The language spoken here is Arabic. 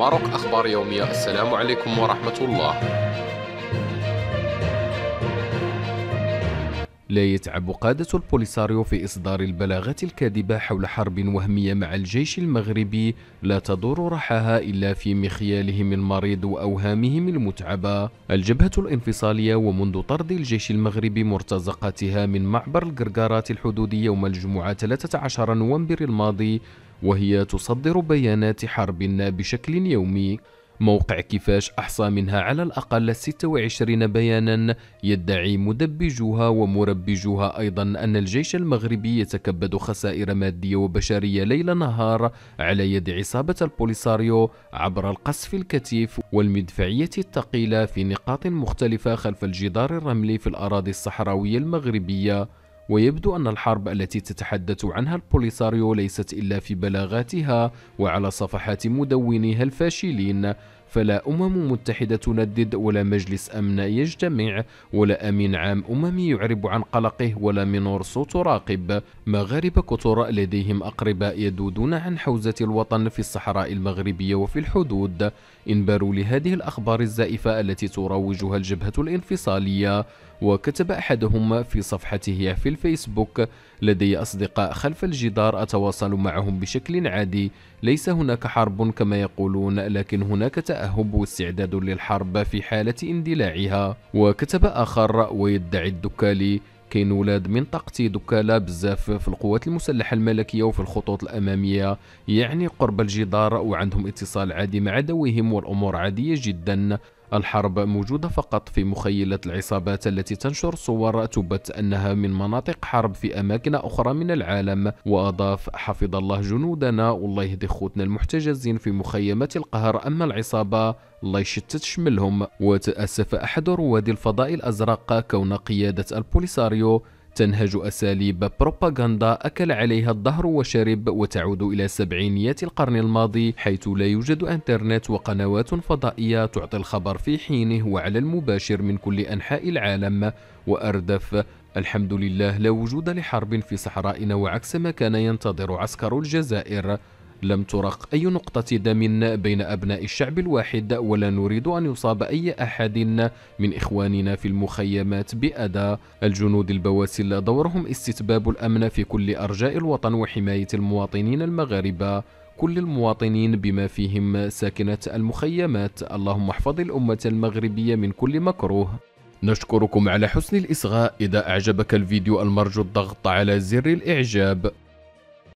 ماروك أخبار يومية السلام عليكم ورحمة الله لا يتعب قادة البوليساريو في إصدار البلاغات الكاذبة حول حرب وهمية مع الجيش المغربي لا تدور رحاها إلا في مخيالهم المريض وأوهامهم المتعبة الجبهة الانفصالية ومنذ طرد الجيش المغربي مرتزقاتها من معبر القرقارات الحدودي يوم الجمعة 13 نوفمبر الماضي وهي تصدر بيانات حربنا بشكل يومي موقع كفاش أحصى منها على الأقل 26 بيانا يدعي مدبجوها ومربجوها أيضا أن الجيش المغربي يتكبد خسائر مادية وبشرية ليل نهار على يد عصابة البوليساريو عبر القصف الكثيف والمدفعية الثقيلة في نقاط مختلفة خلف الجدار الرملي في الأراضي الصحراوية المغربية ويبدو أن الحرب التي تتحدث عنها البوليساريو ليست إلا في بلاغاتها وعلى صفحات مدونيها الفاشلين فلا أمم متحدة تندد ولا مجلس أمن يجتمع ولا أمين عام أممي يعرب عن قلقه ولا مينورسو تراقب مغاربة كثراء لديهم أقرباء يدودون عن حوزة الوطن في الصحراء المغربية وفي الحدود انباروا لهذه الأخبار الزائفة التي تروجها الجبهة الانفصالية وكتب أحدهم في صفحته في الفيسبوك لدي أصدقاء خلف الجدار أتواصل معهم بشكل عادي ليس هناك حرب كما يقولون لكن هناك تأهب واستعداد للحرب في حالة اندلاعها وكتب آخر ويدعي الدكالي كاين ولاد منطقة دكالة بزاف في القوات المسلحة الملكية وفي الخطوط الأمامية يعني قرب الجدار وعندهم اتصال عادي مع دويهم والأمور عادية جدا الحرب موجودة فقط في مخيلة العصابات التي تنشر صور تبت أنها من مناطق حرب في أماكن أخرى من العالم وأضاف حفظ الله جنودنا والله يهدي خوتنا المحتجزين في مخيمات القهر أما العصابة الله يشتت شملهم وتأسف أحد رواد الفضاء الأزرق كون قيادة البوليساريو تنهج أساليب بروباغندا أكل عليها الظهر وشرب وتعود إلى سبعينيات القرن الماضي حيث لا يوجد أنترنت وقنوات فضائية تعطي الخبر في حينه وعلى المباشر من كل أنحاء العالم وأردف الحمد لله لا وجود لحرب في صحرائنا وعكس ما كان ينتظر عسكر الجزائر لم ترق أي نقطة دم بين أبناء الشعب الواحد ولا نريد أن يصاب أي أحد من إخواننا في المخيمات بأذى الجنود البواسل دورهم استتباب الأمن في كل أرجاء الوطن وحماية المواطنين المغاربة كل المواطنين بما فيهم ساكنة المخيمات اللهم احفظ الأمة المغربية من كل مكروه نشكركم على حسن الإصغاء إذا أعجبك الفيديو المرجو الضغط على زر الإعجاب